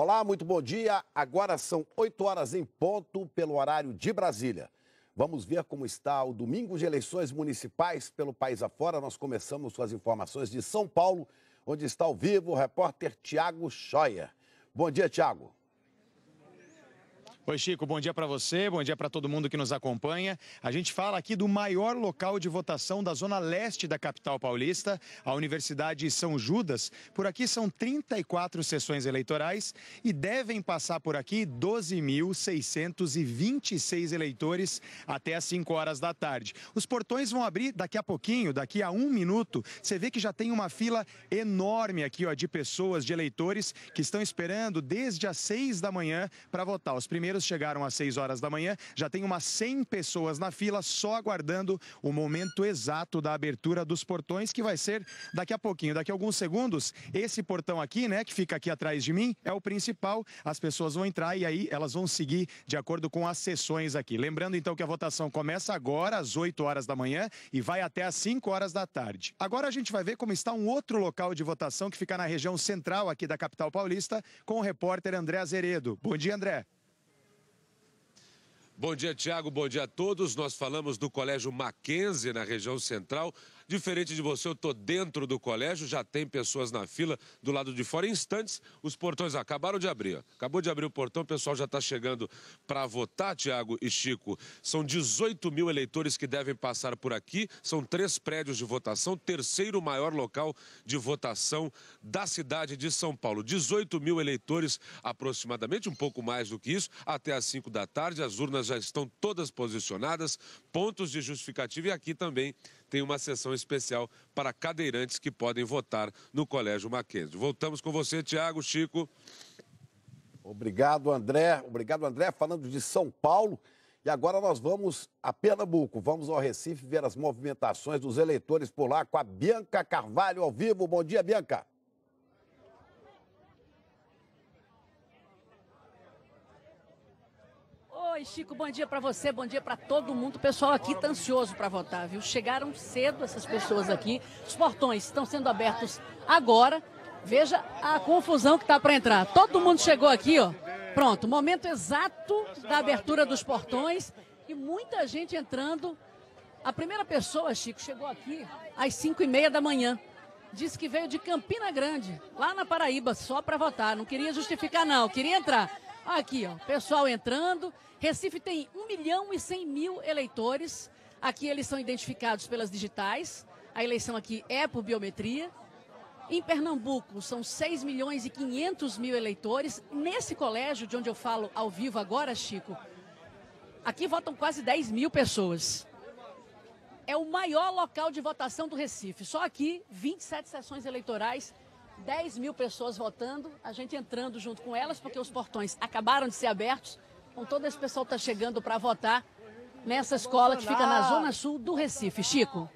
Olá, muito bom dia. Agora são 8 horas em ponto pelo horário de Brasília. Vamos ver como está o domingo de eleições municipais pelo país afora. Nós começamos com as informações de São Paulo, onde está ao vivo o repórter Tiago Scheuer. Bom dia, Tiago. Oi, Chico, bom dia para você, bom dia para todo mundo que nos acompanha. A gente fala aqui do maior local de votação da zona leste da capital paulista, a Universidade São Judas. Por aqui são 34 sessões eleitorais e devem passar por aqui 12.626 eleitores até às 5 horas da tarde. Os portões vão abrir daqui a pouquinho, daqui a um minuto. Você vê que já tem uma fila enorme aqui ó, de pessoas, de eleitores que estão esperando desde as 6 da manhã para votar. Os primeiros chegaram às 6 horas da manhã. Já tem umas 100 pessoas na fila só aguardando o momento exato da abertura dos portões, que vai ser daqui a pouquinho, daqui a alguns segundos. Esse portão aqui, né, que fica aqui atrás de mim, é o principal. As pessoas vão entrar e aí elas vão seguir de acordo com as sessões aqui. Lembrando então que a votação começa agora às 8 horas da manhã e vai até às 5 horas da tarde. Agora a gente vai ver como está um outro local de votação que fica na região central aqui da capital paulista com o repórter André Azeredo. Bom dia, André. Bom dia, Tiago. Bom dia a todos. Nós falamos do Colégio Mackenzie, na região central. Diferente de você, eu estou dentro do colégio, já tem pessoas na fila do lado de fora. Em instantes, os portões acabaram de abrir. Acabou de abrir o portão, o pessoal já está chegando para votar, Tiago e Chico. São 18 mil eleitores que devem passar por aqui. São três prédios de votação, terceiro maior local de votação da cidade de São Paulo. 18 mil eleitores aproximadamente, um pouco mais do que isso, até às 5 da tarde. As urnas já estão todas posicionadas, pontos de justificativa e aqui também tem uma sessão especial para cadeirantes que podem votar no Colégio Mackenzie. Voltamos com você, Tiago, Chico. Obrigado, André. Obrigado, André. Falando de São Paulo. E agora nós vamos a Pernambuco, vamos ao Recife ver as movimentações dos eleitores por lá com a Bianca Carvalho ao vivo. Bom dia, Bianca. Oi, Chico, bom dia para você, bom dia para todo mundo. O pessoal aqui está ansioso para votar, viu? Chegaram cedo essas pessoas aqui. Os portões estão sendo abertos agora. Veja a confusão que está para entrar. Todo mundo chegou aqui, ó. Pronto, momento exato da abertura dos portões e muita gente entrando. A primeira pessoa, Chico, chegou aqui às 5 e meia da manhã. Disse que veio de Campina Grande, lá na Paraíba, só para votar. Não queria justificar, não, queria entrar. Aqui, ó, pessoal entrando. Recife tem 1 milhão e 100 mil eleitores. Aqui eles são identificados pelas digitais. A eleição aqui é por biometria. Em Pernambuco, são 6 milhões e 500 mil eleitores. Nesse colégio, de onde eu falo ao vivo agora, Chico, aqui votam quase 10 mil pessoas. É o maior local de votação do Recife. Só aqui, 27 sessões eleitorais 10 mil pessoas votando, a gente entrando junto com elas, porque os portões acabaram de ser abertos. Então, todo esse pessoal está chegando para votar nessa escola que fica na zona sul do Recife. Chico.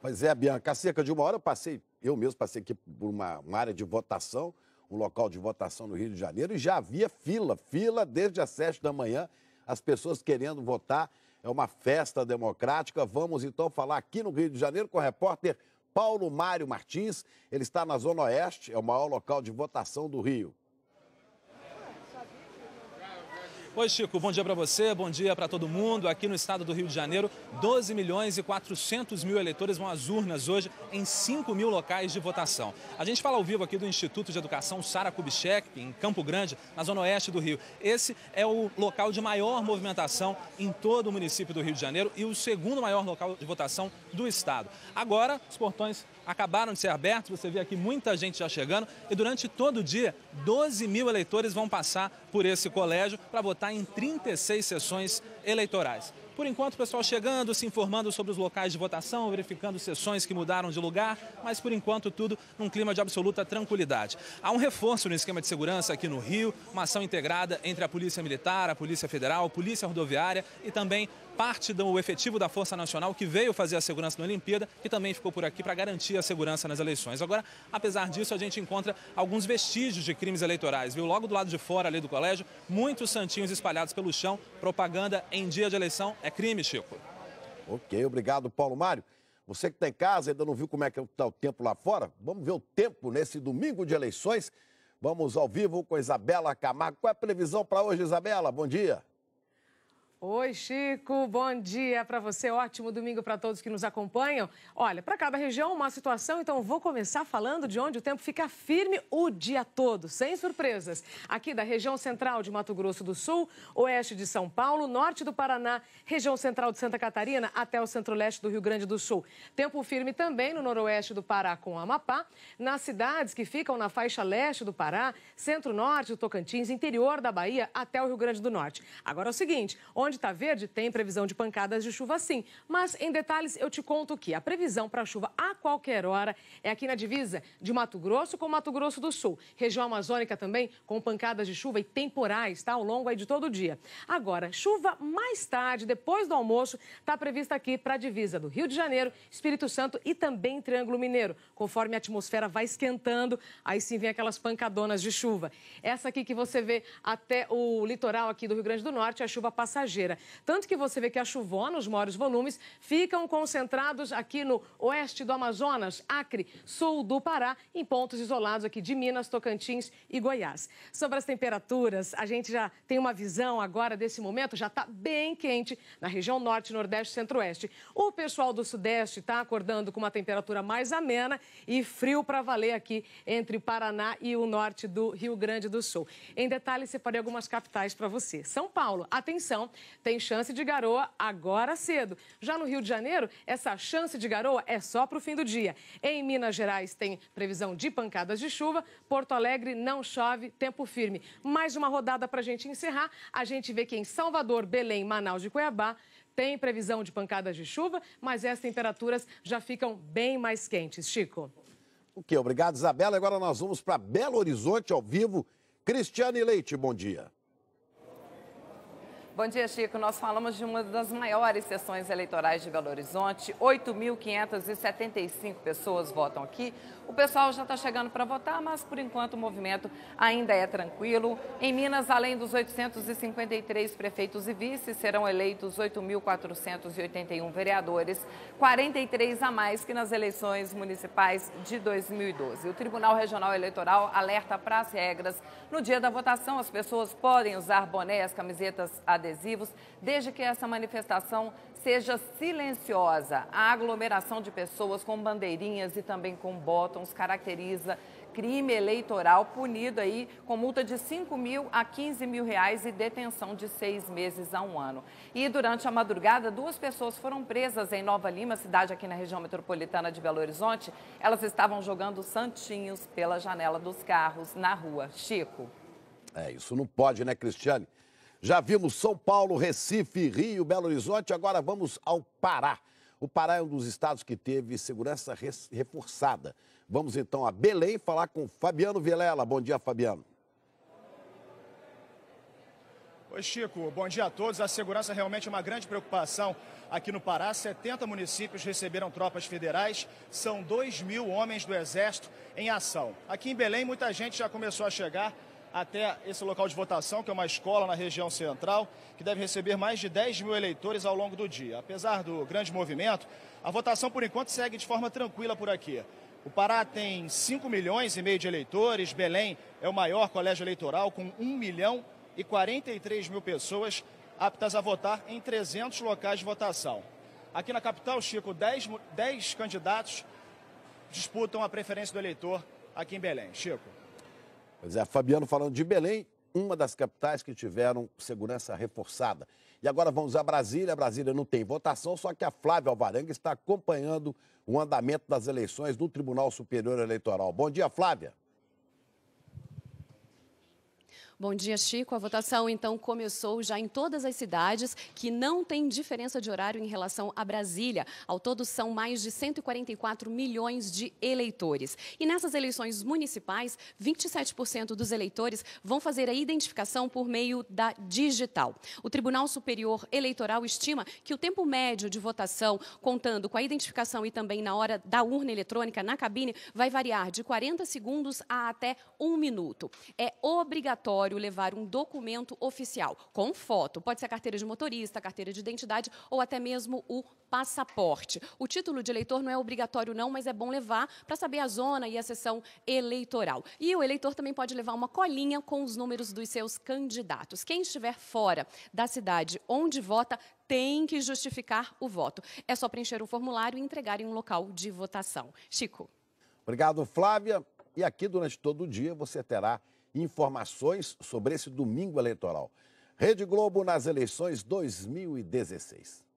Pois é, Bianca, há cerca de uma hora eu passei, eu mesmo passei aqui por uma, uma área de votação, um local de votação no Rio de Janeiro, e já havia fila, fila desde as 7 da manhã, as pessoas querendo votar. É uma festa democrática. Vamos então falar aqui no Rio de Janeiro com o repórter Paulo Mário Martins. Ele está na Zona Oeste, é o maior local de votação do Rio. Oi, Chico, bom dia para você, bom dia para todo mundo. Aqui no estado do Rio de Janeiro, 12 milhões e 400 mil eleitores vão às urnas hoje em 5 mil locais de votação. A gente fala ao vivo aqui do Instituto de Educação Sara Kubitschek, em Campo Grande, na zona oeste do Rio. Esse é o local de maior movimentação em todo o município do Rio de Janeiro e o segundo maior local de votação do estado. Agora, os portões acabaram de ser abertos, você vê aqui muita gente já chegando, e durante todo o dia, 12 mil eleitores vão passar por esse colégio para votar em 36 sessões eleitorais. Por enquanto, o pessoal chegando, se informando sobre os locais de votação, verificando sessões que mudaram de lugar, mas por enquanto tudo num clima de absoluta tranquilidade. Há um reforço no esquema de segurança aqui no Rio, uma ação integrada entre a Polícia Militar, a Polícia Federal, a Polícia Rodoviária e também parte do efetivo da Força Nacional que veio fazer a segurança na Olimpíada e também ficou por aqui para garantir a segurança nas eleições. Agora, apesar disso, a gente encontra alguns vestígios de crimes eleitorais, viu? Logo do lado de fora ali do colégio, muitos santinhos espalhados pelo chão, propaganda em dia de eleição é crime, Chico. Ok, obrigado, Paulo Mário. Você que está em casa, ainda não viu como é que está o tempo lá fora? Vamos ver o tempo nesse domingo de eleições. Vamos ao vivo com Isabela Camargo. Qual é a previsão para hoje, Isabela? Bom dia. Oi, Chico. Bom dia para você. Ótimo domingo para todos que nos acompanham. Olha, para cada região uma situação, então vou começar falando de onde o tempo fica firme o dia todo, sem surpresas. Aqui da região central de Mato Grosso do Sul, oeste de São Paulo, norte do Paraná, região central de Santa Catarina até o centro-leste do Rio Grande do Sul. Tempo firme também no noroeste do Pará com Amapá, nas cidades que ficam na faixa leste do Pará, centro-norte do Tocantins, interior da Bahia até o Rio Grande do Norte. Agora é o seguinte, onde onde está verde, tem previsão de pancadas de chuva sim. Mas em detalhes eu te conto que a previsão para chuva a qualquer hora é aqui na divisa de Mato Grosso com Mato Grosso do Sul. Região amazônica também com pancadas de chuva e temporais, tá? Ao longo aí de todo o dia. Agora, chuva mais tarde, depois do almoço, está prevista aqui para a divisa do Rio de Janeiro, Espírito Santo e também Triângulo Mineiro. Conforme a atmosfera vai esquentando, aí sim vem aquelas pancadonas de chuva. Essa aqui que você vê até o litoral aqui do Rio Grande do Norte, a chuva passageira ligeira. Tanto que você vê que a chuvona, os maiores volumes, ficam concentrados aqui no oeste do Amazonas, Acre, sul do Pará, em pontos isolados aqui de Minas, Tocantins e Goiás. Sobre as temperaturas, a gente já tem uma visão agora desse momento, já está bem quente na região norte, nordeste e centro-oeste. O pessoal do sudeste está acordando com uma temperatura mais amena e frio para valer aqui entre Paraná e o norte do Rio Grande do Sul. Em detalhe, separei algumas capitais para você. São Paulo, atenção, tem chance de garoa agora cedo. Já no Rio de Janeiro, essa chance de garoa é só para o fim do dia. Em Minas Gerais tem previsão de pancadas de chuva. Porto Alegre não chove, tempo firme. Mais uma rodada para a gente encerrar. A gente vê que em Salvador, Belém, Manaus e Cuiabá tem previsão de pancadas de chuva, mas as temperaturas já ficam bem mais quentes. Chico. O que? Obrigado, Isabela. Agora nós vamos para Belo Horizonte ao vivo. Cristiane Leite, bom dia. Bom dia, Chico. Nós falamos de uma das maiores sessões eleitorais de Belo Horizonte. 8.575 pessoas votam aqui. O pessoal já está chegando para votar, mas por enquanto o movimento ainda é tranquilo. Em Minas, além dos 853 prefeitos e vices, serão eleitos 8.481 vereadores, 43 a mais que nas eleições municipais de 2012. O Tribunal Regional Eleitoral alerta para as regras. No dia da votação, as pessoas podem usar bonés, camisetas, adesivos, desde que essa manifestação seja silenciosa. A aglomeração de pessoas com bandeirinhas e também com botões caracteriza crime eleitoral punido aí com multa de 5 mil a 15 mil reais e detenção de seis meses a um ano. E durante a madrugada, duas pessoas foram presas em Nova Lima, cidade aqui na região metropolitana de Belo Horizonte. Elas estavam jogando santinhos pela janela dos carros na rua. Chico. É, isso não pode, né, Cristiane? Já vimos São Paulo, Recife, Rio, Belo Horizonte, agora vamos ao Pará. O Pará é um dos estados que teve segurança reforçada. Vamos então a Belém falar com Fabiano Vilela. Bom dia, Fabiano. Oi, Chico. Bom dia a todos. A segurança é realmente é uma grande preocupação aqui no Pará. 70 municípios receberam tropas federais. São 2 mil homens do Exército em ação. Aqui em Belém, muita gente já começou a chegar até esse local de votação, que é uma escola na região central, que deve receber mais de 10 mil eleitores ao longo do dia. Apesar do grande movimento, a votação por enquanto segue de forma tranquila por aqui. O Pará tem 5 milhões e meio de eleitores, Belém é o maior colégio eleitoral, com 1 milhão e 43 mil pessoas aptas a votar em 300 locais de votação. Aqui na capital, Chico, 10, 10 candidatos disputam a preferência do eleitor aqui em Belém. Chico. Pois é, Fabiano falando de Belém, uma das capitais que tiveram segurança reforçada. E agora vamos a Brasília. Brasília não tem votação, só que a Flávia Alvarenga está acompanhando o andamento das eleições do Tribunal Superior Eleitoral. Bom dia, Flávia. Bom dia, Chico. A votação então começou já em todas as cidades que não têm diferença de horário em relação a Brasília. Ao todo são mais de 144 milhões de eleitores. E nessas eleições municipais, 27% dos eleitores vão fazer a identificação por meio da digital. O Tribunal Superior Eleitoral estima que o tempo médio de votação, contando com a identificação e também na hora da urna eletrônica na cabine, vai variar de 40 segundos a até um minuto. É obrigatório obrigatório levar um documento oficial com foto. Pode ser a carteira de motorista, carteira de identidade ou até mesmo o passaporte. O título de eleitor não é obrigatório não, mas é bom levar para saber a zona e a sessão eleitoral. E o eleitor também pode levar uma colinha com os números dos seus candidatos. Quem estiver fora da cidade onde vota tem que justificar o voto. É só preencher o formulário e entregar em um local de votação. Chico. Obrigado, Flávia. E aqui durante todo o dia você terá informações sobre esse domingo eleitoral. Rede Globo nas eleições 2016.